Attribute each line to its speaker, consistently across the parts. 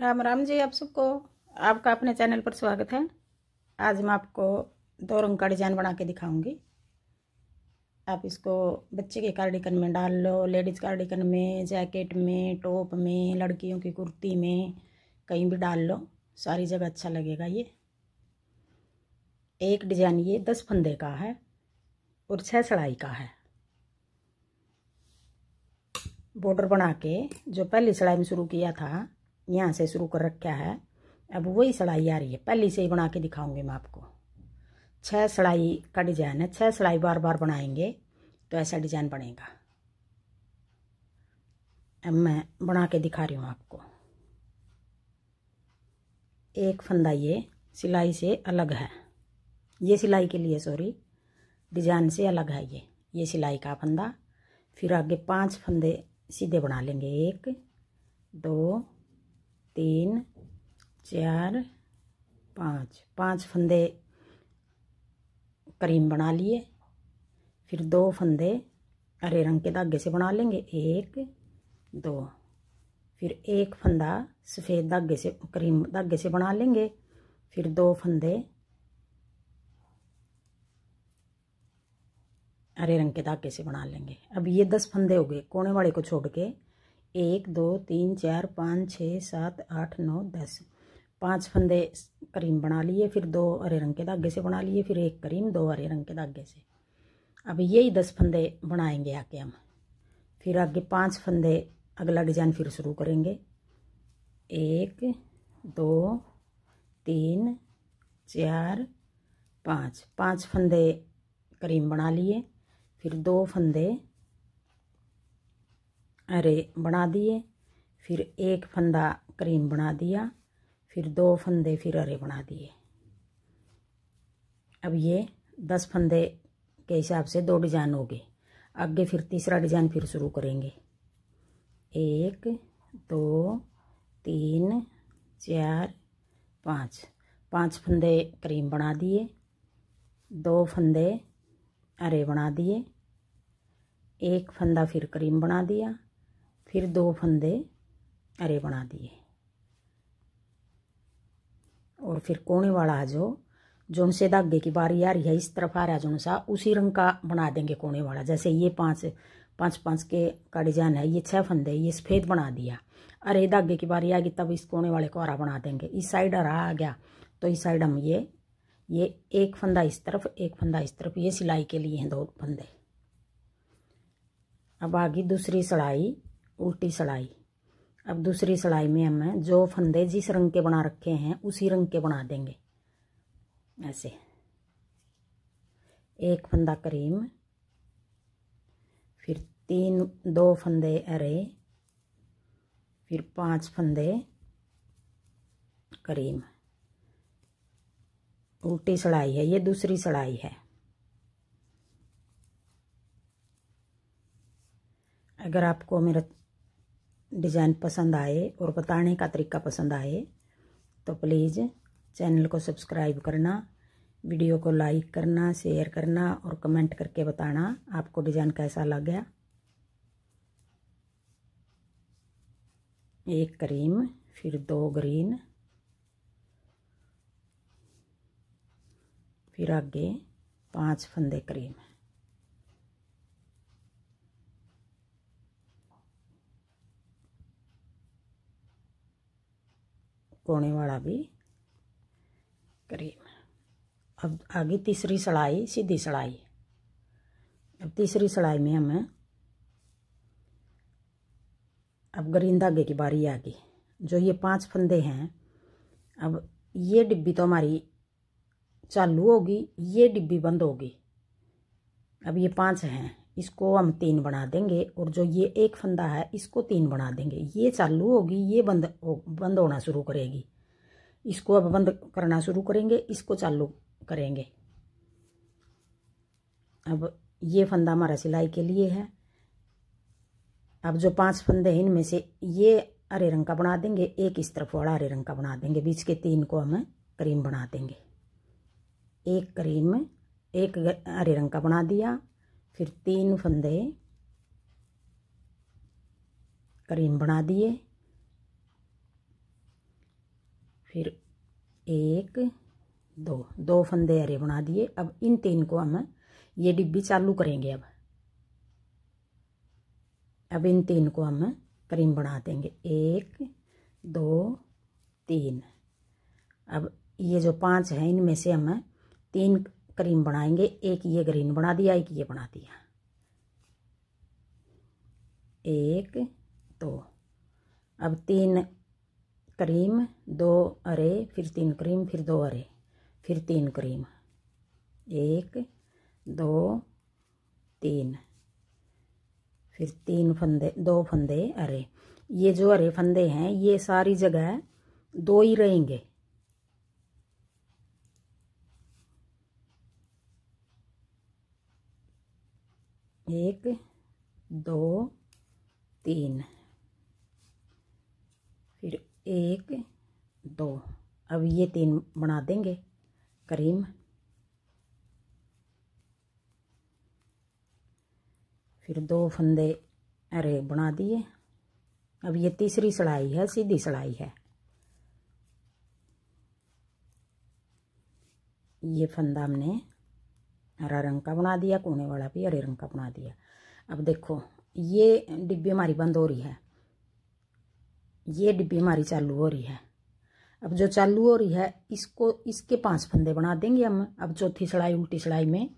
Speaker 1: राम राम जी आप सबको आपका अपने चैनल पर स्वागत है आज मैं आपको दो रंग का डिज़ाइन बना के दिखाऊंगी आप इसको बच्चे के कार्डिकन में डाल लो लेडीज़ कार्डिकन में जैकेट में टॉप में लड़कियों की कुर्ती में कहीं भी डाल लो सारी जगह अच्छा लगेगा ये एक डिज़ाइन ये दस फंदे का है और छह सड़ाई का है बॉर्डर बना के जो पहली सड़ाई में शुरू किया था यहाँ से शुरू कर रखा है अब वही सड़ाई आ रही है पहले से ही बना के दिखाऊंगी मैं आपको छः सड़ाई का डिजाइन है छह सड़ाई बार बार बनाएंगे तो ऐसा डिजाइन बनेगा अब मैं बना के दिखा रही हूँ आपको एक फंदा ये सिलाई से अलग है ये सिलाई के लिए सॉरी डिजाइन से अलग है ये ये सिलाई का फंदा फिर आगे पांच फंदे सीधे बना लेंगे एक दो तीन चार पाँच पाँच फंदे करीम बना लिए फिर दो फंदे हरे रंग के धागे से बना लेंगे एक दो फिर एक फंदा सफ़ेद धागे से करीम धागे से बना लेंगे फिर दो फंदे हरे रंग के धागे से बना लेंगे अब ये दस फंदे हो गए कोने वाले को छोड़ के एक दो तीन चार पाँच छः सात आठ नौ दस पांच फंदे करीम बना लिए फिर दो हरे रंग के धागे से बना लिए फिर एक करीम दो हरे रंग के धागे से अब यही दस फंदे बनाएंगे आके हम फिर आगे पांच फंदे अगला डिजाइन फिर शुरू करेंगे एक दो तीन चार पाँच पाँच फंदे करीम बना लिए फिर दो फंदे अरे बना दिए फिर एक फंदा क्रीम बना दिया फिर दो फंदे फिर अरे बना दिए अब ये दस फंदे के हिसाब से दो डिजाइन हो गए आगे फिर तीसरा डिजाइन फिर शुरू करेंगे एक दो तीन चार पाँच पाँच फंदे क्रीम बना दिए दो फंदे हरे बना दिए एक फंदा फिर क्रीम बना दिया फिर दो फंदे अरे बना दिए और फिर कोने वाला जो जो से धागे की बारी आ रही है इस तरफ आ रहा है जो सा उसी रंग का बना देंगे कोने वाला जैसे ये पांच पांच पांच के का डिजाइन है ये छह फंदे ये सफ़ेद बना दिया अरे धागे की बारी आ गई तब इस कोने वाले को हरा बना देंगे इस साइड हरा आ गया तो इस साइड हम ये ये एक फंदा इस तरफ एक फंदा इस तरफ ये सिलाई के लिए हैं दो फंदे अब आ गई दूसरी सिलाई उल्टी सड़ाई अब दूसरी सड़ाई में हमें जो फंदे जिस रंग के बना रखे हैं उसी रंग के बना देंगे ऐसे एक फंदा करीम फिर तीन दो फंदे अरे फिर पांच फंदे करीम उल्टी सड़ाई है ये दूसरी सड़ाई है अगर आपको मेरा डिज़ाइन पसंद आए और बताने का तरीका पसंद आए तो प्लीज़ चैनल को सब्सक्राइब करना वीडियो को लाइक करना शेयर करना और कमेंट करके बताना आपको डिज़ाइन कैसा लग गया एक क्रीम फिर दो ग्रीन फिर आगे पांच फंदे क्रीम पौने वाला भी करीब अब आगे तीसरी सड़ाई सीधी सड़ाई अब तीसरी सड़ाई में हमें अब ग्रीन धागे की बारी आ गई जो ये पांच फंदे हैं अब ये डिब्बी तो हमारी चालू होगी ये डिब्बी बंद होगी अब ये पांच हैं इसको हम तीन बना देंगे और जो ये एक फंदा है इसको तीन बना देंगे ये चालू होगी ये बंद हो, बंद होना शुरू करेगी इसको अब बंद करना शुरू करेंगे इसको चालू करेंगे अब ये फंदा हमारा सिलाई के लिए है अब जो पांच फंदे हैं इनमें से ये हरे रंग का बना देंगे एक इस तरफ वाला हरे रंग का बना देंगे बीच के तीन को हम करीम बना देंगे एक करीम एक हरे रंग का बना दिया फिर तीन फंदे करीम बना दिए फिर एक दो दो फंदे हरे बना दिए अब इन तीन को हम ये डिब्बी चालू करेंगे अब अब इन तीन को हम करीम बना देंगे एक दो तीन अब ये जो पांच है इनमें से हम तीन क्रीम बनाएंगे एक ये ग्रीन बना दिया एक ये बना दिया एक दो अब तीन क्रीम दो अरे फिर तीन क्रीम फिर दो अरे फिर तीन क्रीम एक दो तीन फिर तीन फंदे दो फंदे अरे ये जो अरे फंदे हैं ये सारी जगह दो ही रहेंगे एक दो तीन फिर एक दो अब ये तीन बना देंगे करीम फिर दो फंदे अरे बना दिए अब ये तीसरी सिलाई है सीधी सिलाई है ये फंदा हमने हरा रंग का बना दिया कोने वाला भी हरे रंग का बना दिया अब देखो ये डिब्बी हमारी बंद हो रही है ये डिब्बी हमारी चालू हो रही है अब जो चालू हो रही है इसको इसके पांच फंदे बना देंगे हम अब चौथी सिलाई उल्टी सिलाई में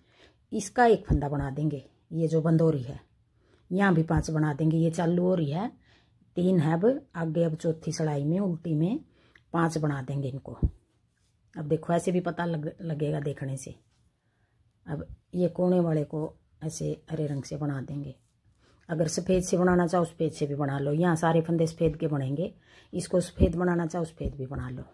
Speaker 1: इसका एक फंदा बना देंगे ये जो बंद हो रही है यहाँ भी पांच बना देंगे ये चालू हो रही है तीन है अब आगे अब चौथी सिलाई में उल्टी में पांच बना देंगे इनको अब देखो ऐसे भी पता लग लगेगा देखने से अब ये कोने वाले को ऐसे हरे रंग से बना देंगे अगर सफ़ेद से बनाना चाहो सफ़ेद से भी बना लो यहाँ सारे फंदे सफ़ेद के बनेंगे इसको सफ़ेद बनाना चाहो सफ़ेद भी बना लो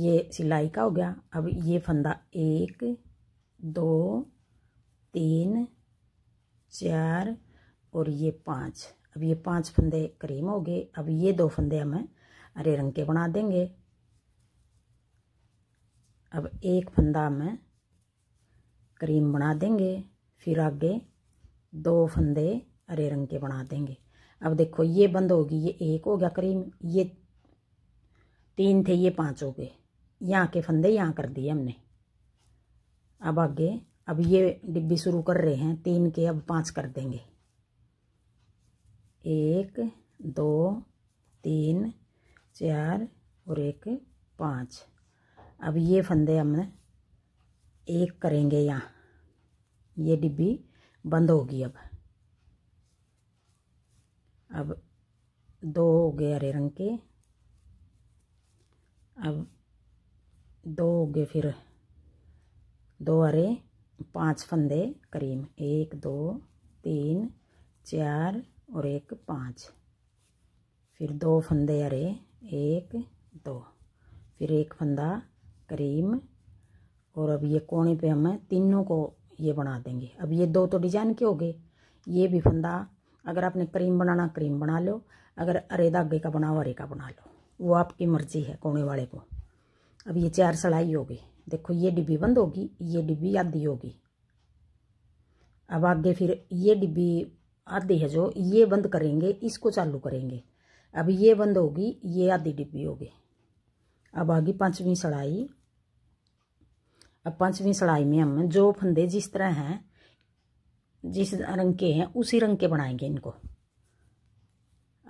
Speaker 1: ये सिलाई का हो गया अब ये फंदा एक दो तीन चार और ये पाँच अब ये पांच फंदे करीम हो गए अब ये दो फंदे हमें हरे रंग के बना देंगे अब एक फंदा हमें करीम बना देंगे फिर आगे दो फंदे हरे रंग के बना देंगे अब देखो ये बंद होगी ये एक हो गया करीम ये तीन थे ये पांच हो गए यहाँ के फंदे यहाँ कर दिए हमने अब आगे अब ये डिब्बी शुरू कर रहे हैं तीन के अब पांच कर देंगे एक दो तीन चार और एक पाँच अब ये फंदे हमने एक करेंगे यहाँ ये डिब्बी बंद होगी अब अब दो हो गए हरे रंग के अब दो हो गए फिर दो हरे पांच फंदे करीम एक दो तीन चार और एक पाँच फिर दो फंदे हरे एक दो फिर एक फंदा करीम और अब ये कोने पे हम तीनों को ये बना देंगे अब ये दो तो डिजाइन के हो गए ये भी फंदा अगर आपने करीम बनाना करीम बना लो अगर अरे धागे का बनाओ अरे का बना लो वो आपकी मर्जी है कोने वाले को अब ये चार सड़ाई होगी देखो ये डिब्बी बंद होगी ये डिब्बी आधी होगी अब आगे फिर ये डिब्बी आधी है जो ये बंद करेंगे इसको चालू करेंगे अब ये बंद होगी ये आधी डिब्बी होगी अब आ गई पाँचवीं सड़ाई अब पाँचवीं सड़ाई में हम जो फंदे जिस तरह हैं जिस रंग के हैं उसी रंग के बनाएंगे इनको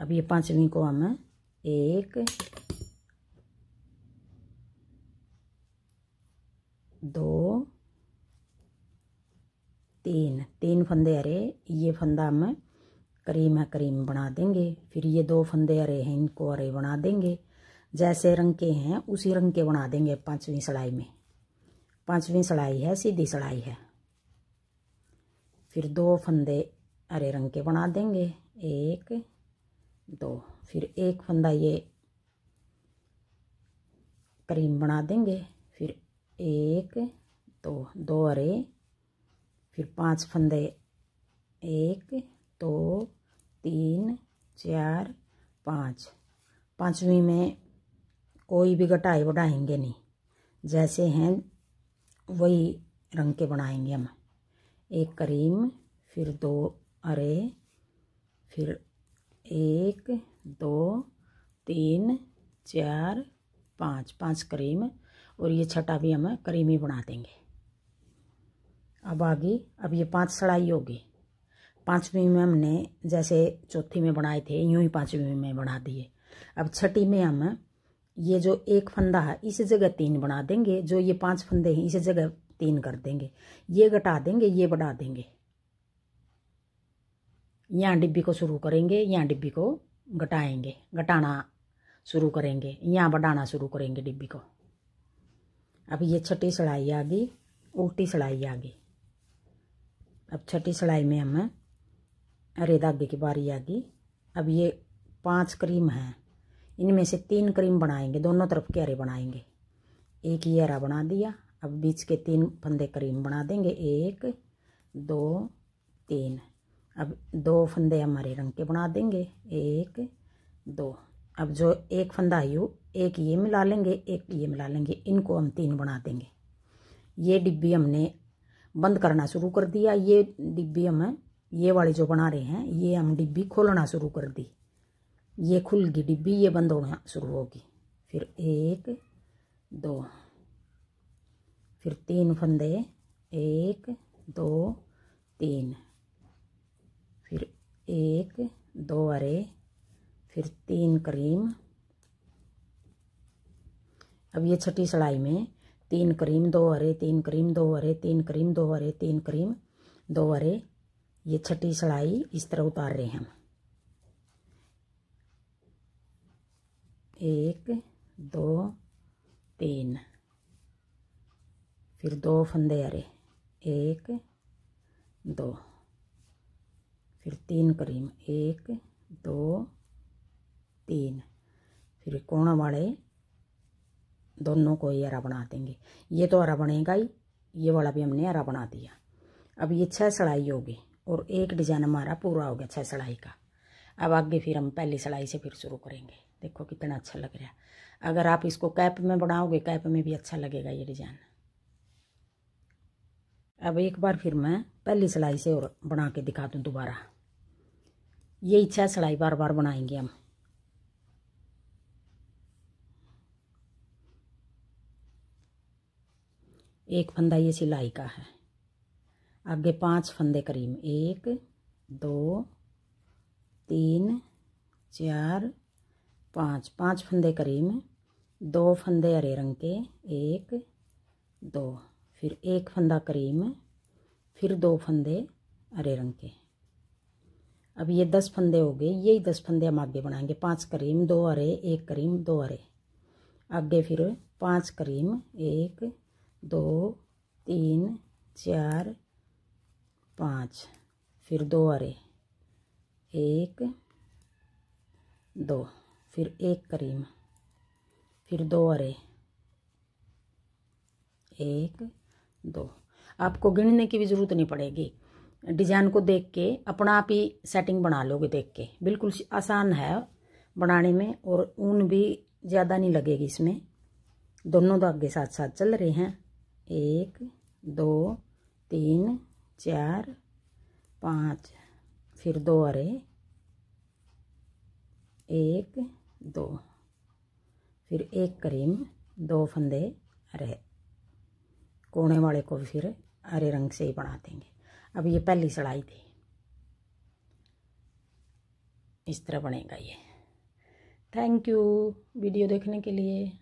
Speaker 1: अब ये पाँचवीं को हम एक दो तीन तीन फंदे हरे ये फंदा हम करीम है करीम बना देंगे फिर ये दो फंदे हरे हैं इनको हरे बना देंगे जैसे रंग के हैं उसी रंग के बना देंगे पाँचवीं सिलाई में पाँचवीं सिलाई है सीधी सिलाई है फिर दो फंदे हरे रंग के बना देंगे एक दो फिर एक फंदा ये करीम बना देंगे फिर एक दो दो हरे फिर पांच फंदे एक दो तीन चार पाँच पाँचवीं में कोई भी घटाई बढ़ाएंगे नहीं जैसे हैं वही रंग के बनाएंगे हम एक करीम फिर दो अरे फिर एक दो तीन चार पाँच पाँच करीम और ये छठा भी हम करीम ही बना देंगे अब आगे अब ये पांच सड़ाई होगी पांचवी में हमने जैसे चौथी में बनाए थे यूं ही पांचवी में बना दिए अब छठी में हम ये जो एक फंदा है इस जगह तीन बना देंगे जो ये पांच फंदे हैं इस जगह तीन कर देंगे ये घटा देंगे ये बढ़ा देंगे यहाँ डिब्बी को शुरू करेंगे यहाँ डिब्बी को घटाएंगे घटाना शुरू करेंगे यहाँ बढ़ाना शुरू करेंगे डिब्बी को अब ये छठी सड़ाई आ गई उल्टी सड़ाई आ गई अब छठी सिलाई में हम अरे धागे की बारी आ गई अब ये पांच क्रीम हैं इनमें से तीन क्रीम बनाएंगे दोनों तरफ के अरे बनाएंगे एक ही अरा बना दिया अब बीच के तीन फंदे क्रीम बना देंगे एक दो तीन अब दो फंदे हमारे रंग के बना देंगे एक दो अब जो एक फंदा यू एक ये मिला लेंगे एक ये मिला लेंगे इनको हम तीन बना देंगे ये डिब्बी हमने बंद करना शुरू कर दिया ये डिब्बी हमें ये वाली जो बना रहे हैं ये हम डिब्बी खोलना शुरू कर दी ये खुल गई डिब्बी ये बंद होना शुरू होगी फिर एक दो फिर तीन फंदे एक दो तीन फिर एक दो अरे फिर तीन करीम अब ये छठी सड़ाई में तीन क्रीम दो हरे तीन क्रीम दो हरे तीन क्रीम दो हरे तीन क्रीम दो हरे ये छठी सिलाई इस तरह उतार रहे हैं हम एक दो तीन फिर दो फंदे हरे एक दो फिर तीन करीम एक दो तीन फिर कोण वाले दोनों को ही हरा बना देंगे ये तो हरा बनेगा ही ये वाला भी हमने हरा बना दिया अब ये छः सड़ाई होगी और एक डिजाइन हमारा पूरा हो गया छह सड़ाई का अब आगे फिर हम पहली सड़ाई से फिर शुरू करेंगे देखो कितना अच्छा लग रहा है अगर आप इसको कैप में बनाओगे कैप में भी अच्छा लगेगा ये डिजाइन अब एक बार फिर मैं पहली सिलाई से और बना के दिखा दूँ दोबारा यही छह सिलाई बार बार बनाएंगे हम एक फंदा ये सिलाई का है आगे पांच फंदे करीम एक दो तीन चार पाँच पाँच फंदे करीम दो फंदे हरे रंग के एक दो फिर एक फंदा करीम फिर दो फंदे हरे रंग के अब ये दस फंदे हो गए यही दस फंदे हम आगे बनाएंगे पांच करीम दो हरे एक करीम दो हरे आगे फिर पांच करीम एक दो तीन चार पाँच फिर दो अरे एक दो फिर एक करीम फिर दो अरे एक दो आपको गिनने की भी ज़रूरत नहीं पड़ेगी डिज़ाइन को देख के अपना आप ही सेटिंग बना लोगे देख के बिल्कुल आसान है बनाने में और ऊन भी ज़्यादा नहीं लगेगी इसमें दोनों धागे साथ साथ चल रहे हैं एक दो तीन चार पाँच फिर दो अरे एक दो फिर एक करीम दो फंदे अरे कोने वाले को फिर हरे रंग से ही बना देंगे अब ये पहली सड़ाई थी इस तरह बनेगा ये थैंक यू वीडियो देखने के लिए